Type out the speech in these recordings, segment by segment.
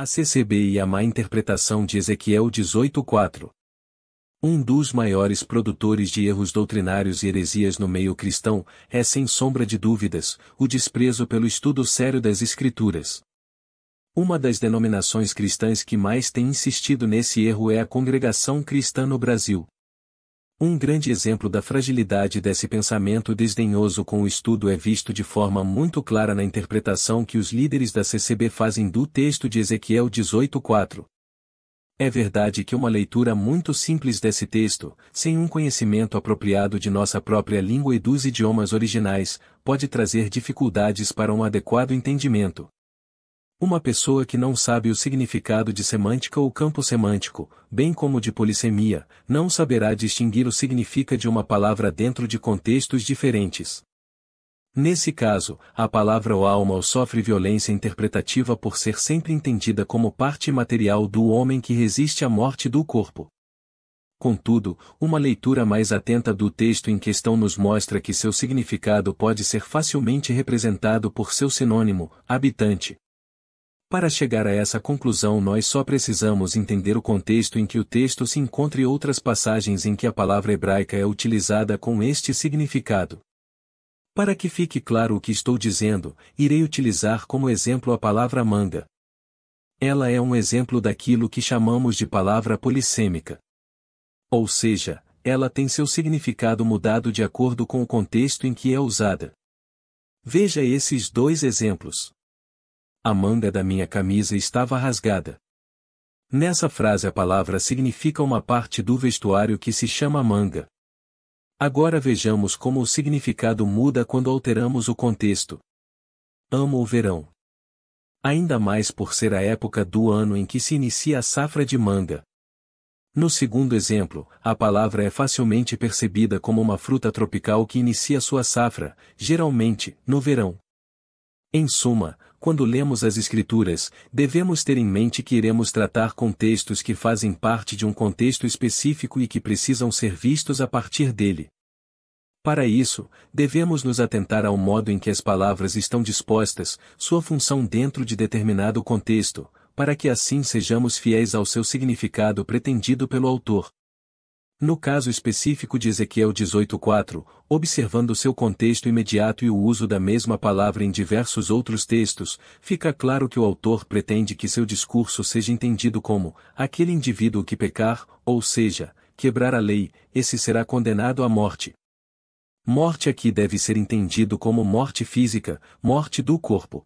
a CCB e a má interpretação de Ezequiel 18.4. Um dos maiores produtores de erros doutrinários e heresias no meio cristão é, sem sombra de dúvidas, o desprezo pelo estudo sério das Escrituras. Uma das denominações cristãs que mais tem insistido nesse erro é a Congregação Cristã no Brasil. Um grande exemplo da fragilidade desse pensamento desdenhoso com o estudo é visto de forma muito clara na interpretação que os líderes da CCB fazem do texto de Ezequiel 18:4. É verdade que uma leitura muito simples desse texto, sem um conhecimento apropriado de nossa própria língua e dos idiomas originais, pode trazer dificuldades para um adequado entendimento. Uma pessoa que não sabe o significado de semântica ou campo semântico, bem como de polissemia, não saberá distinguir o significa de uma palavra dentro de contextos diferentes. Nesse caso, a palavra ou alma ou sofre violência interpretativa por ser sempre entendida como parte material do homem que resiste à morte do corpo. Contudo, uma leitura mais atenta do texto em questão nos mostra que seu significado pode ser facilmente representado por seu sinônimo, habitante, para chegar a essa conclusão, nós só precisamos entender o contexto em que o texto se encontra e outras passagens em que a palavra hebraica é utilizada com este significado. Para que fique claro o que estou dizendo, irei utilizar como exemplo a palavra manga. Ela é um exemplo daquilo que chamamos de palavra polissêmica. Ou seja, ela tem seu significado mudado de acordo com o contexto em que é usada. Veja esses dois exemplos. A manga da minha camisa estava rasgada. Nessa frase a palavra significa uma parte do vestuário que se chama manga. Agora vejamos como o significado muda quando alteramos o contexto. Amo o verão. Ainda mais por ser a época do ano em que se inicia a safra de manga. No segundo exemplo, a palavra é facilmente percebida como uma fruta tropical que inicia sua safra, geralmente, no verão. Em suma, quando lemos as Escrituras, devemos ter em mente que iremos tratar com textos que fazem parte de um contexto específico e que precisam ser vistos a partir dele. Para isso, devemos nos atentar ao modo em que as palavras estão dispostas, sua função dentro de determinado contexto, para que assim sejamos fiéis ao seu significado pretendido pelo autor. No caso específico de Ezequiel 18:4, observando seu contexto imediato e o uso da mesma palavra em diversos outros textos, fica claro que o autor pretende que seu discurso seja entendido como aquele indivíduo que pecar, ou seja, quebrar a lei, esse será condenado à morte. Morte aqui deve ser entendido como morte física, morte do corpo.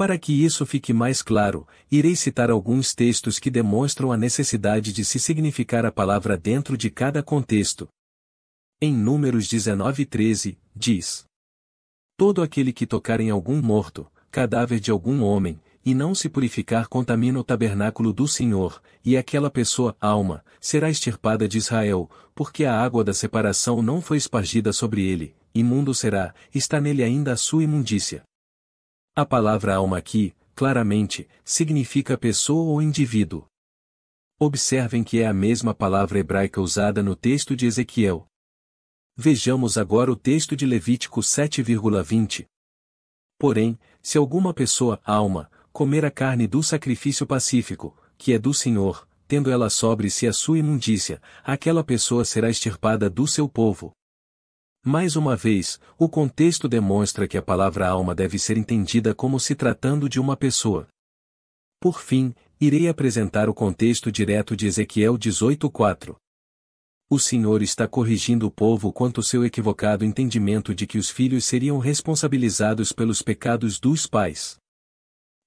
Para que isso fique mais claro, irei citar alguns textos que demonstram a necessidade de se significar a palavra dentro de cada contexto. Em Números 19:13, diz: Todo aquele que tocar em algum morto, cadáver de algum homem, e não se purificar contamina o tabernáculo do Senhor, e aquela pessoa, alma, será extirpada de Israel, porque a água da separação não foi espargida sobre ele, imundo será, está nele ainda a sua imundícia. A palavra alma aqui, claramente, significa pessoa ou indivíduo. Observem que é a mesma palavra hebraica usada no texto de Ezequiel. Vejamos agora o texto de Levítico 7,20. Porém, se alguma pessoa, alma, comer a carne do sacrifício pacífico, que é do Senhor, tendo ela sobre si a sua imundícia, aquela pessoa será extirpada do seu povo. Mais uma vez, o contexto demonstra que a palavra alma deve ser entendida como se tratando de uma pessoa. Por fim, irei apresentar o contexto direto de Ezequiel 18:4. O Senhor está corrigindo o povo quanto ao seu equivocado entendimento de que os filhos seriam responsabilizados pelos pecados dos pais.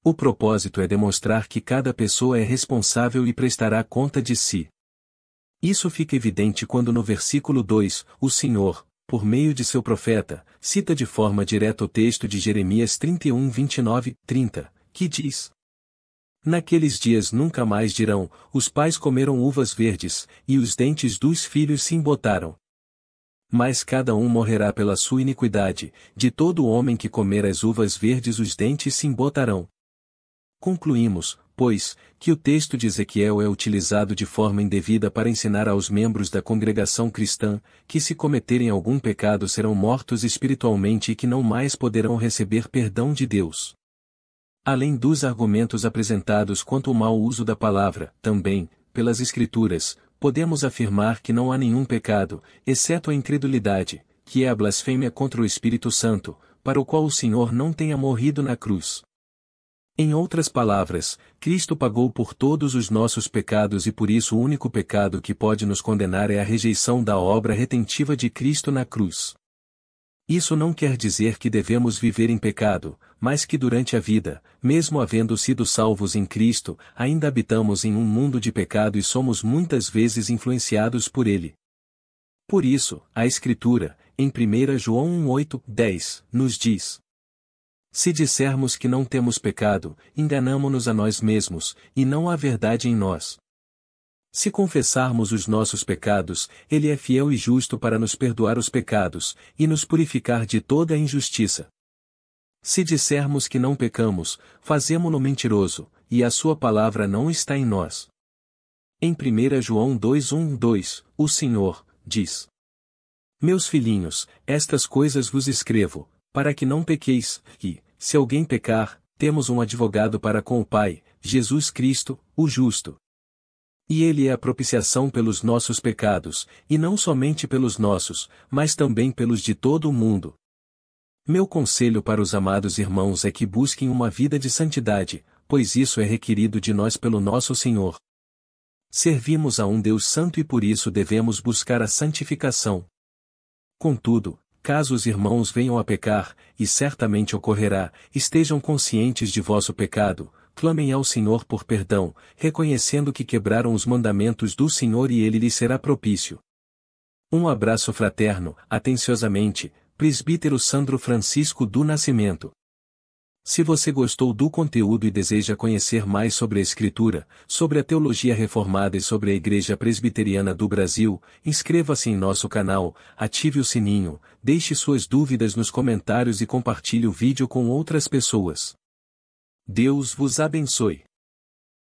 O propósito é demonstrar que cada pessoa é responsável e prestará conta de si. Isso fica evidente quando no versículo 2, o Senhor, por meio de seu profeta, cita de forma direta o texto de Jeremias 31, 29, 30, que diz: Naqueles dias nunca mais dirão: Os pais comeram uvas verdes, e os dentes dos filhos se embotaram. Mas cada um morrerá pela sua iniquidade, de todo homem que comer as uvas verdes os dentes se embotarão. Concluímos, pois, que o texto de Ezequiel é utilizado de forma indevida para ensinar aos membros da congregação cristã que se cometerem algum pecado serão mortos espiritualmente e que não mais poderão receber perdão de Deus. Além dos argumentos apresentados quanto ao mau uso da palavra, também, pelas Escrituras, podemos afirmar que não há nenhum pecado, exceto a incredulidade, que é a blasfêmia contra o Espírito Santo, para o qual o Senhor não tenha morrido na cruz. Em outras palavras, Cristo pagou por todos os nossos pecados e por isso o único pecado que pode nos condenar é a rejeição da obra retentiva de Cristo na cruz. Isso não quer dizer que devemos viver em pecado, mas que durante a vida, mesmo havendo sido salvos em Cristo, ainda habitamos em um mundo de pecado e somos muitas vezes influenciados por ele. Por isso, a Escritura, em 1 João 1:8, 10, nos diz: se dissermos que não temos pecado, enganamo-nos a nós mesmos, e não há verdade em nós. Se confessarmos os nossos pecados, Ele é fiel e justo para nos perdoar os pecados, e nos purificar de toda a injustiça. Se dissermos que não pecamos, fazemo-no mentiroso, e a Sua palavra não está em nós. Em 1 João 2:1-2, o Senhor, diz: Meus filhinhos, estas coisas vos escrevo, para que não pequeis, e, se alguém pecar, temos um advogado para com o Pai, Jesus Cristo, o justo. E ele é a propiciação pelos nossos pecados, e não somente pelos nossos, mas também pelos de todo o mundo. Meu conselho para os amados irmãos é que busquem uma vida de santidade, pois isso é requerido de nós pelo nosso Senhor. Servimos a um Deus Santo e por isso devemos buscar a santificação. Contudo, caso os irmãos venham a pecar, e certamente ocorrerá, estejam conscientes de vosso pecado, clamem ao Senhor por perdão, reconhecendo que quebraram os mandamentos do Senhor e ele lhes será propício. Um abraço fraterno, atenciosamente, Presbítero Sandro Francisco do Nascimento. Se você gostou do conteúdo e deseja conhecer mais sobre a Escritura, sobre a teologia reformada e sobre a Igreja Presbiteriana do Brasil, inscreva-se em nosso canal, ative o sininho, deixe suas dúvidas nos comentários e compartilhe o vídeo com outras pessoas. Deus vos abençoe.